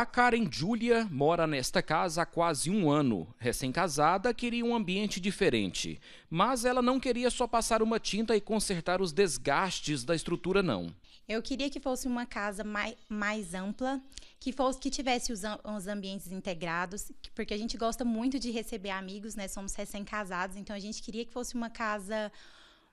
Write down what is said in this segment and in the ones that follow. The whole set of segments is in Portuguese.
A Karen Julia mora nesta casa há quase um ano. Recém-casada, queria um ambiente diferente. Mas ela não queria só passar uma tinta e consertar os desgastes da estrutura, não. Eu queria que fosse uma casa mais, mais ampla, que fosse que tivesse os, os ambientes integrados, porque a gente gosta muito de receber amigos, né? Somos recém-casados, então a gente queria que fosse uma casa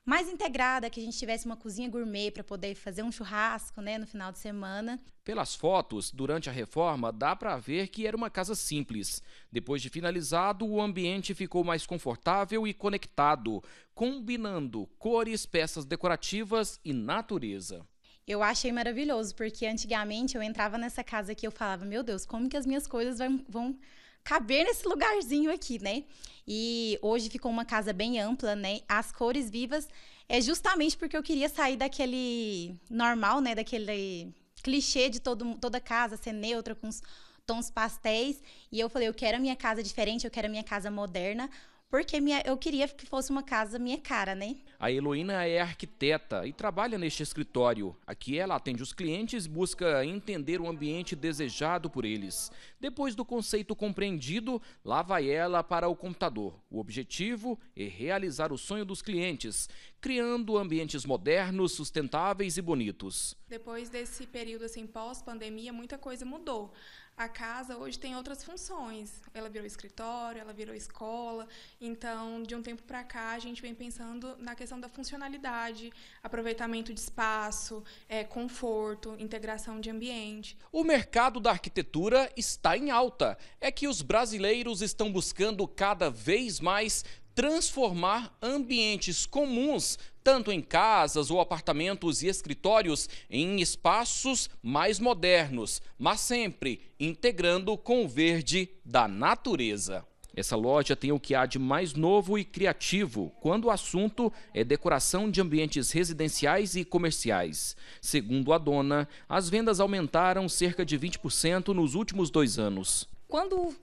mais integrada, que a gente tivesse uma cozinha gourmet para poder fazer um churrasco, né, no final de semana. Pelas fotos, durante a reforma, dá para ver que era uma casa simples. Depois de finalizado, o ambiente ficou mais confortável e conectado, combinando cores, peças decorativas e natureza eu achei maravilhoso, porque antigamente eu entrava nessa casa aqui e eu falava, meu Deus, como que as minhas coisas vão, vão caber nesse lugarzinho aqui, né? E hoje ficou uma casa bem ampla, né? As cores vivas é justamente porque eu queria sair daquele normal, né? Daquele clichê de todo, toda casa ser neutra, com os tons pastéis. E eu falei, eu quero a minha casa diferente, eu quero a minha casa moderna, porque minha, eu queria que fosse uma casa minha cara, né? A Heloína é arquiteta e trabalha neste escritório. Aqui ela atende os clientes e busca entender o ambiente desejado por eles. Depois do conceito compreendido, lá vai ela para o computador. O objetivo é realizar o sonho dos clientes, criando ambientes modernos, sustentáveis e bonitos. Depois desse período assim pós-pandemia, muita coisa mudou a casa hoje tem outras funções. Ela virou escritório, ela virou escola. Então, de um tempo para cá, a gente vem pensando na questão da funcionalidade, aproveitamento de espaço, é, conforto, integração de ambiente. O mercado da arquitetura está em alta. É que os brasileiros estão buscando cada vez mais transformar ambientes comuns, tanto em casas ou apartamentos e escritórios, em espaços mais modernos, mas sempre integrando com o verde da natureza. Essa loja tem o que há de mais novo e criativo quando o assunto é decoração de ambientes residenciais e comerciais. Segundo a dona, as vendas aumentaram cerca de 20% nos últimos dois anos. Quando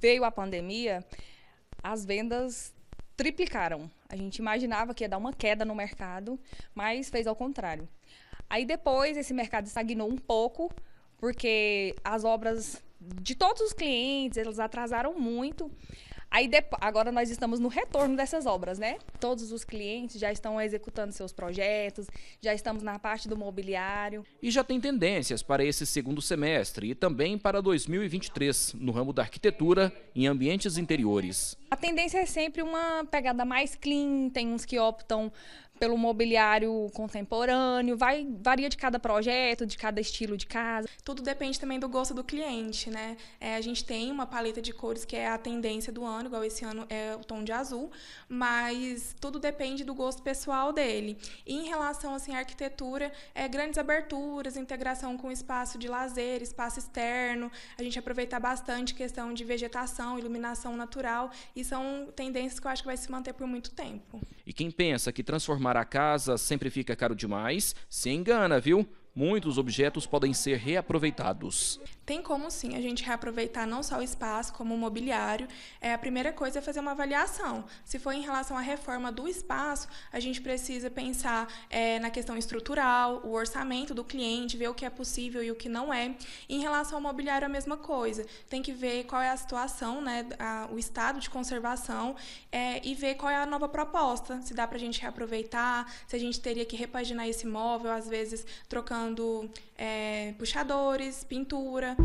veio a pandemia, as vendas triplicaram. A gente imaginava que ia dar uma queda no mercado, mas fez ao contrário. Aí depois esse mercado estagnou um pouco, porque as obras de todos os clientes, eles atrasaram muito. Aí depois, agora nós estamos no retorno dessas obras, né? Todos os clientes já estão executando seus projetos, já estamos na parte do mobiliário. E já tem tendências para esse segundo semestre e também para 2023 no ramo da arquitetura em ambientes interiores. A tendência é sempre uma pegada mais clean, tem uns que optam pelo mobiliário contemporâneo, vai varia de cada projeto, de cada estilo de casa. Tudo depende também do gosto do cliente, né? É, a gente tem uma paleta de cores que é a tendência do ano, igual esse ano é o tom de azul, mas tudo depende do gosto pessoal dele. E em relação assim à arquitetura, é, grandes aberturas, integração com espaço de lazer, espaço externo, a gente aproveitar bastante questão de vegetação, iluminação natural e são tendências que eu acho que vai se manter por muito tempo. E quem pensa que transformar a casa sempre fica caro demais, se engana, viu? muitos objetos podem ser reaproveitados. Tem como sim a gente reaproveitar não só o espaço, como o mobiliário. É, a primeira coisa é fazer uma avaliação. Se for em relação à reforma do espaço, a gente precisa pensar é, na questão estrutural, o orçamento do cliente, ver o que é possível e o que não é. Em relação ao mobiliário, a mesma coisa. Tem que ver qual é a situação, né, a, o estado de conservação é, e ver qual é a nova proposta. Se dá para a gente reaproveitar, se a gente teria que repaginar esse imóvel, às vezes trocando usando é, puxadores, pintura.